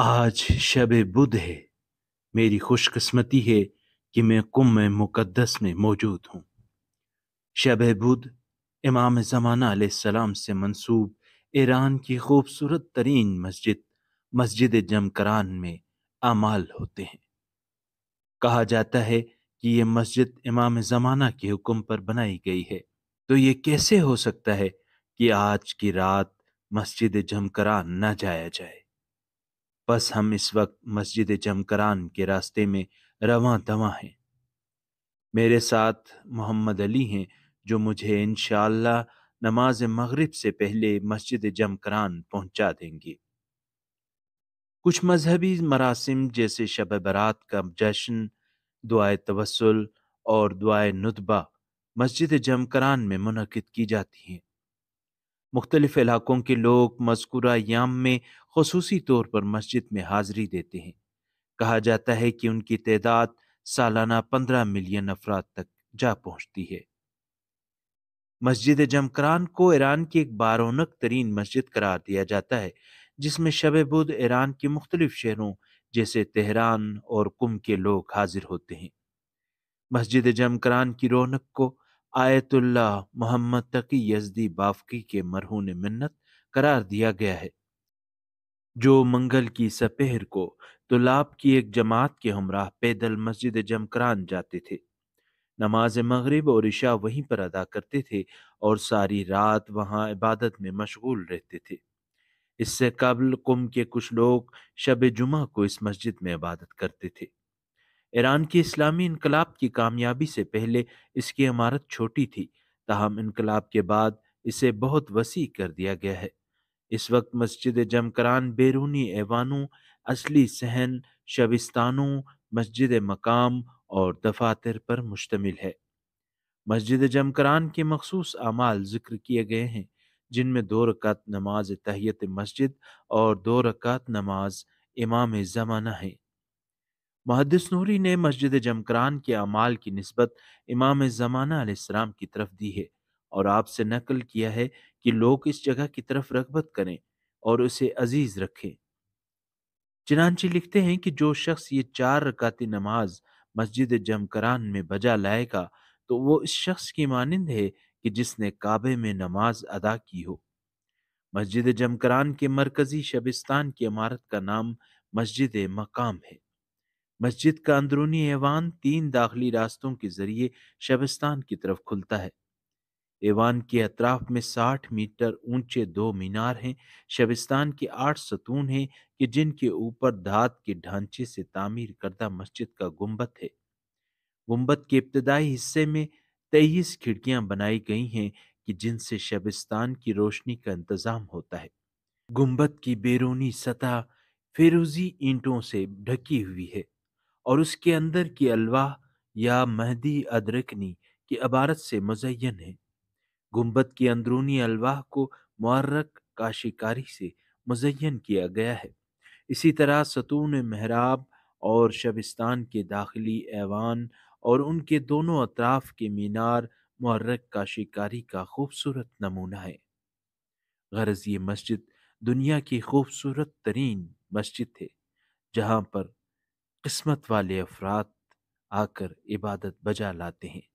आज शब बुध है मेरी खुशकस्मती है कि मैं कुम मुकद्दस में मौजूद हूँ शब बुध इमाम ज़माना सलाम से मंसूब ईरान की खूबसूरत तरीन मस्जिद मस्जिद जमकरान में आमाल होते हैं कहा जाता है कि ये मस्जिद इमाम ज़माना के हुक्म पर बनाई गई है तो ये कैसे हो सकता है कि आज की रात मस्जिद जमकरान ना जाया जाए बस हम इस वक्त मस्जिद जमकरान के रास्ते में रवा दवा हैं मेरे साथ मोहम्मद अली हैं जो मुझे इन नमाज मगरिब से पहले मस्जिद जमकरान पहुंचा देंगे कुछ मजहबी मरासम जैसे शब बरात का जश्न दुआ तवसल और दुआ नुतबा मस्जिद जमकरान में मनक़द की जाती हैं मुख्तलिफ इलाकों के लोग मजकूरा याम में खसूसी तौर पर मस्जिद में हाजिरी देते हैं कहा जाता है कि उनकी तादाद सालाना पंद्रह मिलियन अफराद तक जा पहुंचती है मस्जिद जमकरान को ईरान की एक बारोनक तरीन मस्जिद करार दिया जाता है जिसमें शब बुद्ध ईरान के मुख्तलिफ शहरों जैसे तेहरान और कुम के लोग हाजिर होते हैं मस्जिद जमकरान की रौनक को आयतुल्ला मोहम्मद तकी यजदी बाफकी के मरहून मन्नत करार दिया गया है जो मंगल की सपहर को तुलाब की एक जमात के हमराह पैदल मस्जिद जमकरान जाते थे नमाज मग़रब और इशा वहीं पर अदा करते थे और सारी रात वहाँ इबादत में मशगूल रहते थे इससे कबल कुम के कुछ लोग शब जुमा को इस मस्जिद में इबादत करते थे ईरान के इस्लामी इनकलाब की कामयाबी से पहले इसकी इमारत छोटी थी ताहम इनकलाब के बाद इसे बहुत वसी कर दिया गया है इस वक्त मस्जिद जमकरान बैरूनी ऐवानों असली सहन शबिस्तानों मस्जिद मकाम और दफातर पर मुश्तमिल है मस्जिद जमकरान के मखसूस अमाल जिक्र किए गए हैं जिनमें दो रकात नमाज तहियत मस्जिद और दो रकात नमाज इमाम ज़माना है महदस नूरी ने मस्जिद जमकरान के अमाल की नस्बत इमाम ज़माना आसमाम की तरफ दी है और आपसे नकल किया है कि लोग इस जगह की तरफ रगबत करें और उसे अजीज रखें चनानची लिखते हैं कि जो शख्स ये चार रकाती नमाज मस्जिद जमकरान में बजा लाएगा तो वो इस शख्स की मानंद है कि जिसने काबे में नमाज अदा की हो मस्जिद जमकरान के मरकज़ी शबिस्तान की इमारत का नाम मस्जिद मकाम है मस्जिद का अंदरूनी ऐवान तीन दाखिली रास्तों के जरिए शबस्तान की तरफ खुलता है ऐवान के अतराफ में साठ मीटर ऊंचे दो मीनार हैं शबिस्तान के आठ सतून हैं कि जिनके ऊपर धात के ढांचे से तामीर करदा मस्जिद का गुम्बत है गुम्बत के इब्तदाई हिस्से में तेईस खिड़कियां बनाई गई हैं कि जिनसे शबिस्तान की रोशनी का इंतजाम होता है गुम्बद की बैरूनी सतह फिरोजी ईंटों से ढकी हुई है और उसके अंदर की अलवा या महदी अदरकनी की अबारत से मुजयन है गुम्बद की अंदरूनी अलवाह को मर्रक काशिकारी से मुजयन किया गया है इसी तरह सतून महराब और शबिस्तान के दाखिली ऐवान और उनके दोनों अतराफ के मीनार मर्रक काशिकारी का खूबसूरत नमूना है गरज ये मस्जिद दुनिया की खूबसूरत तरीन मस्जिद है जहाँ पर किस्मत वाले अफराद आकर इबादत बजा लाते हैं